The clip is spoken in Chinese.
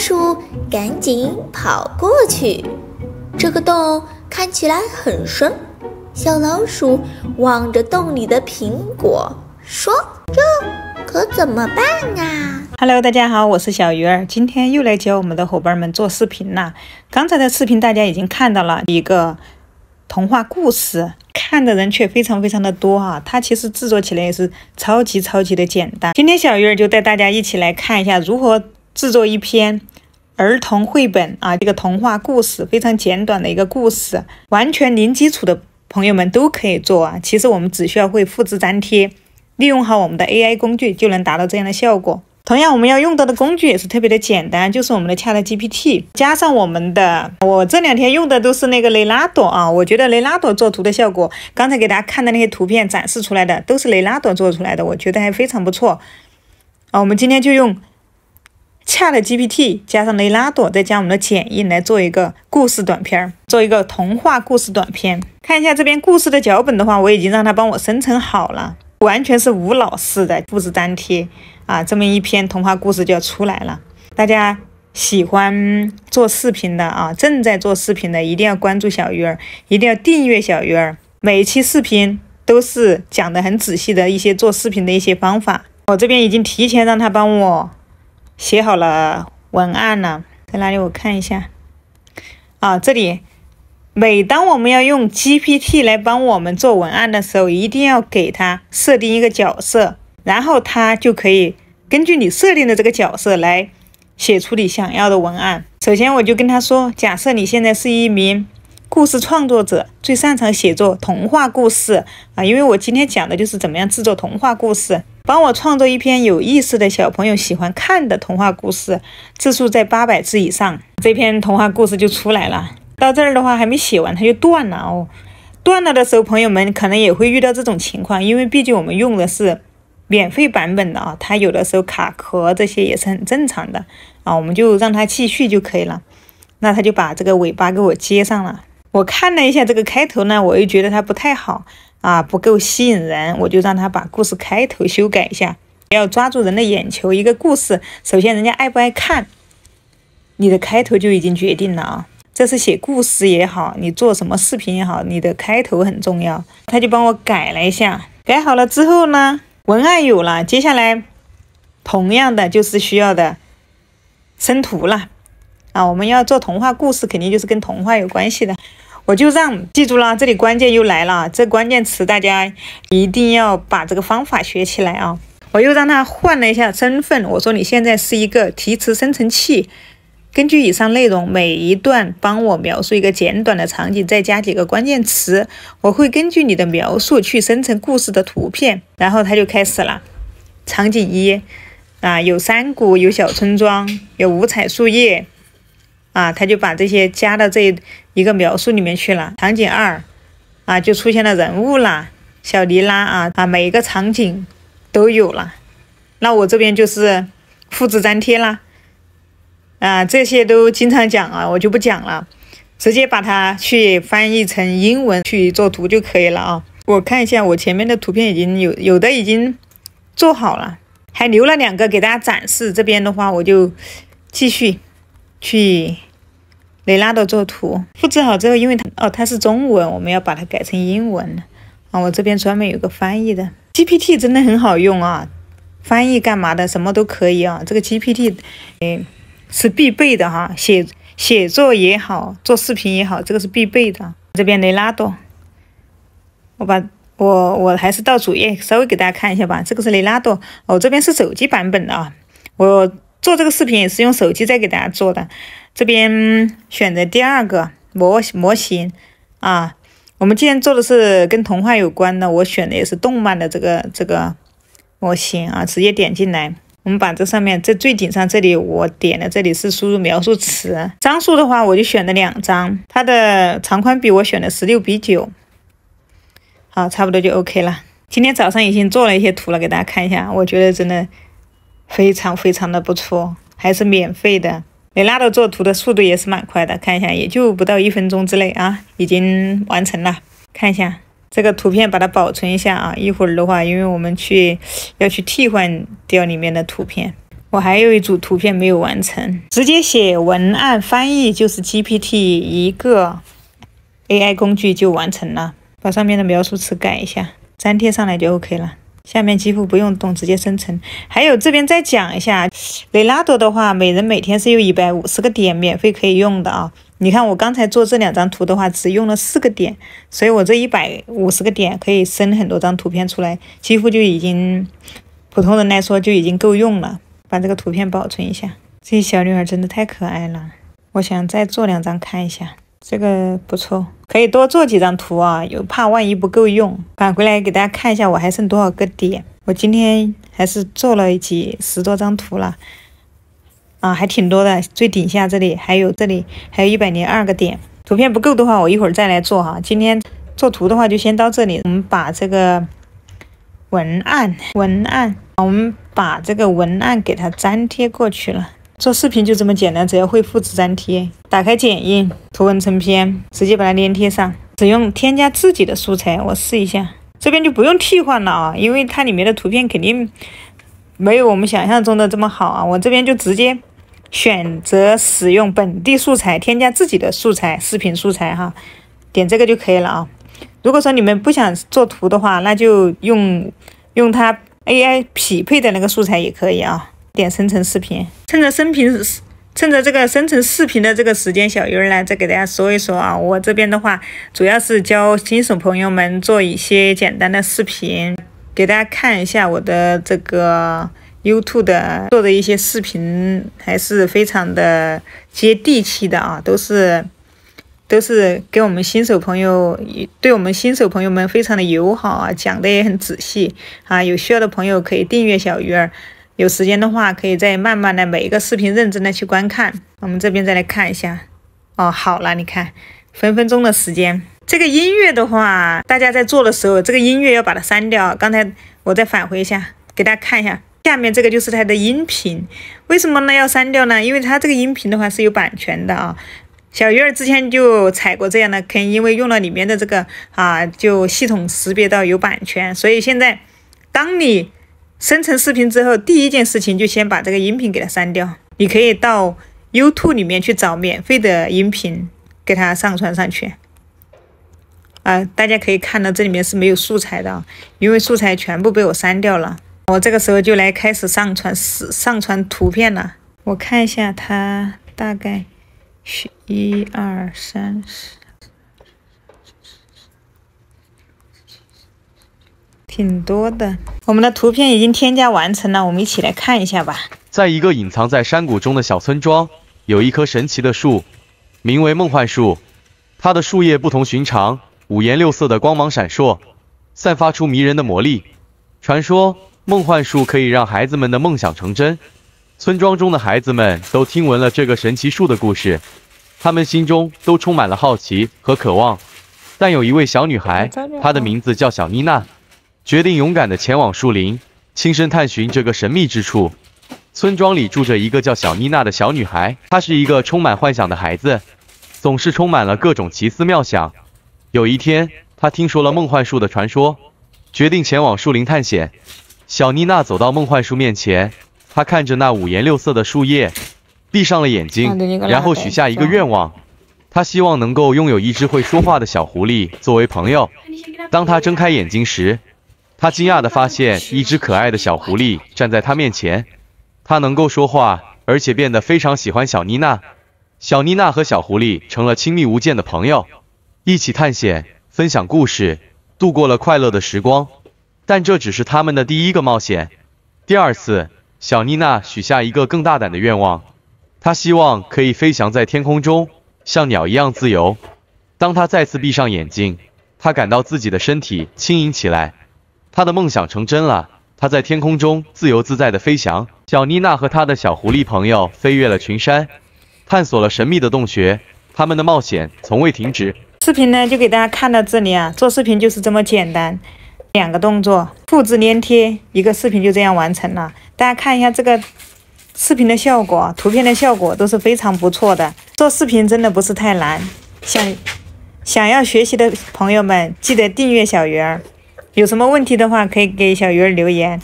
鼠赶紧跑过去，这个洞看起来很深。小老鼠望着洞里的苹果，说：“这可怎么办啊？” Hello，大家好，我是小鱼儿，今天又来教我们的伙伴们做视频了。刚才的视频大家已经看到了一个童话故事，看的人却非常非常的多啊。它其实制作起来也是超级超级的简单。今天小鱼儿就带大家一起来看一下如何。制作一篇儿童绘本啊，一个童话故事，非常简短的一个故事，完全零基础的朋友们都可以做啊。其实我们只需要会复制粘贴，利用好我们的 AI 工具就能达到这样的效果。同样，我们要用到的工具也是特别的简单，就是我们的 Chat GPT，加上我们的。我这两天用的都是那个雷拉朵啊，我觉得雷拉朵做图的效果，刚才给大家看的那些图片展示出来的都是雷拉朵做出来的，我觉得还非常不错。啊，我们今天就用。恰的 GPT 加上雷拉朵，再加我们的剪映来做一个故事短片儿，做一个童话故事短片。看一下这边故事的脚本的话，我已经让他帮我生成好了，完全是无脑式的复制粘贴啊，这么一篇童话故事就要出来了。大家喜欢做视频的啊，正在做视频的一定要关注小鱼儿，一定要订阅小鱼儿，每期视频都是讲的很仔细的一些做视频的一些方法。我这边已经提前让他帮我。写好了文案了，在哪里？我看一下。啊，这里。每当我们要用 GPT 来帮我们做文案的时候，一定要给它设定一个角色，然后它就可以根据你设定的这个角色来写出你想要的文案。首先，我就跟他说，假设你现在是一名故事创作者，最擅长写作童话故事啊，因为我今天讲的就是怎么样制作童话故事。帮我创作一篇有意思的小朋友喜欢看的童话故事，字数在八百字以上。这篇童话故事就出来了。到这儿的话还没写完，它就断了哦。断了的时候，朋友们可能也会遇到这种情况，因为毕竟我们用的是免费版本的啊，它有的时候卡壳这些也是很正常的啊，我们就让它继续就可以了。那它就把这个尾巴给我接上了。我看了一下这个开头呢，我又觉得它不太好。啊，不够吸引人，我就让他把故事开头修改一下，要抓住人的眼球。一个故事，首先人家爱不爱看，你的开头就已经决定了啊。这是写故事也好，你做什么视频也好，你的开头很重要。他就帮我改了一下，改好了之后呢，文案有了，接下来同样的就是需要的生图了。啊，我们要做童话故事，肯定就是跟童话有关系的。我就让记住了，这里关键又来了，这关键词大家一定要把这个方法学起来啊！我又让他换了一下身份，我说你现在是一个题词生成器，根据以上内容每一段帮我描述一个简短的场景，再加几个关键词，我会根据你的描述去生成故事的图片。然后他就开始了，场景一啊，有山谷，有小村庄，有五彩树叶。啊，他就把这些加到这一个描述里面去了。场景二，啊，就出现了人物啦，小尼拉啊，啊，每一个场景都有了。那我这边就是复制粘贴啦，啊，这些都经常讲啊，我就不讲了，直接把它去翻译成英文去做图就可以了啊。我看一下我前面的图片已经有有的已经做好了，还留了两个给大家展示。这边的话我就继续。去雷拉多做图，复制好之后，因为它哦，它是中文，我们要把它改成英文啊。我这边专门有个翻译的，GPT 真的很好用啊，翻译干嘛的，什么都可以啊。这个 GPT，哎，是必备的哈，写写作也好，做视频也好，这个是必备的。这边雷拉多，我把我我还是到主页稍微给大家看一下吧。这个是雷拉多，我这边是手机版本的啊，我。做这个视频也是用手机在给大家做的，这边选择第二个模模型啊，我们既然做的是跟童话有关的，我选的也是动漫的这个这个模型啊，直接点进来，我们把这上面这最顶上这里我点的这里是输入描述词，张数的话我就选了两张，它的长宽比我选了十六比九，好，差不多就 OK 了。今天早上已经做了一些图了，给大家看一下，我觉得真的。非常非常的不错，还是免费的。雷拉的做图的速度也是蛮快的，看一下也就不到一分钟之内啊，已经完成了。看一下这个图片，把它保存一下啊，一会儿的话，因为我们去要去替换掉里面的图片。我还有一组图片没有完成，直接写文案翻译就是 GPT 一个 A I 工具就完成了，把上面的描述词改一下，粘贴上来就 O K 了。下面几乎不用动，直接生成。还有这边再讲一下，雷拉多的话，每人每天是有一百五十个点免费可以用的啊。你看我刚才做这两张图的话，只用了四个点，所以我这一百五十个点可以生很多张图片出来，几乎就已经普通人来说就已经够用了。把这个图片保存一下，这些小女孩真的太可爱了，我想再做两张看一下。这个不错，可以多做几张图啊，又怕万一不够用。返回来给大家看一下，我还剩多少个点？我今天还是做了几十多张图了，啊，还挺多的。最底下这里还有，这里还有一百零二个点。图片不够的话，我一会儿再来做哈。今天做图的话，就先到这里。我们把这个文案，文案，我们把这个文案给它粘贴过去了。做视频就这么简单，只要会复制粘贴，打开剪映，图文成片，直接把它粘贴上，使用添加自己的素材。我试一下，这边就不用替换了啊，因为它里面的图片肯定没有我们想象中的这么好啊。我这边就直接选择使用本地素材，添加自己的素材，视频素材哈，点这个就可以了啊。如果说你们不想做图的话，那就用用它 AI 匹配的那个素材也可以啊。点生成视频，趁着生平，趁着这个生成视频的这个时间，小鱼儿呢再给大家说一说啊。我这边的话，主要是教新手朋友们做一些简单的视频，给大家看一下我的这个 YouTube 的做的一些视频，还是非常的接地气的啊，都是都是给我们新手朋友，对我们新手朋友们非常的友好啊，讲的也很仔细啊，有需要的朋友可以订阅小鱼儿。有时间的话，可以再慢慢的每一个视频认真的去观看。我们这边再来看一下。哦，好了，你看分分钟的时间。这个音乐的话，大家在做的时候，这个音乐要把它删掉。刚才我再返回一下，给大家看一下。下面这个就是它的音频。为什么呢？要删掉呢？因为它这个音频的话是有版权的啊。小鱼儿之前就踩过这样的坑，因为用了里面的这个啊，就系统识别到有版权，所以现在当你。生成视频之后，第一件事情就先把这个音频给它删掉。你可以到 YouTube 里面去找免费的音频，给它上传上去。啊，大家可以看到这里面是没有素材的，因为素材全部被我删掉了。我这个时候就来开始上传，是上传图片了。我看一下，它大概一、二、三、四。挺多的，我们的图片已经添加完成了，我们一起来看一下吧。在一个隐藏在山谷中的小村庄，有一棵神奇的树，名为梦幻树。它的树叶不同寻常，五颜六色的光芒闪烁，散发出迷人的魔力。传说梦幻树可以让孩子们的梦想成真。村庄中的孩子们都听闻了这个神奇树的故事，他们心中都充满了好奇和渴望。但有一位小女孩，她的名字叫小妮娜。决定勇敢地前往树林，亲身探寻这个神秘之处。村庄里住着一个叫小妮娜的小女孩，她是一个充满幻想的孩子，总是充满了各种奇思妙想。有一天，她听说了梦幻树的传说，决定前往树林探险。小妮娜走到梦幻树面前，她看着那五颜六色的树叶，闭上了眼睛，然后许下一个愿望。她希望能够拥有一只会说话的小狐狸作为朋友。当她睁开眼睛时，他惊讶地发现一只可爱的小狐狸站在他面前，它能够说话，而且变得非常喜欢小妮娜。小妮娜和小狐狸成了亲密无间的朋友，一起探险，分享故事，度过了快乐的时光。但这只是他们的第一个冒险。第二次，小妮娜许下一个更大胆的愿望，她希望可以飞翔在天空中，像鸟一样自由。当她再次闭上眼睛，她感到自己的身体轻盈起来。他的梦想成真了，他在天空中自由自在地飞翔。小妮娜和他的小狐狸朋友飞越了群山，探索了神秘的洞穴。他们的冒险从未停止。视频呢，就给大家看到这里啊。做视频就是这么简单，两个动作，复制粘贴，一个视频就这样完成了。大家看一下这个视频的效果，图片的效果都是非常不错的。做视频真的不是太难，想想要学习的朋友们，记得订阅小鱼儿。有什么问题的话，可以给小鱼儿留言。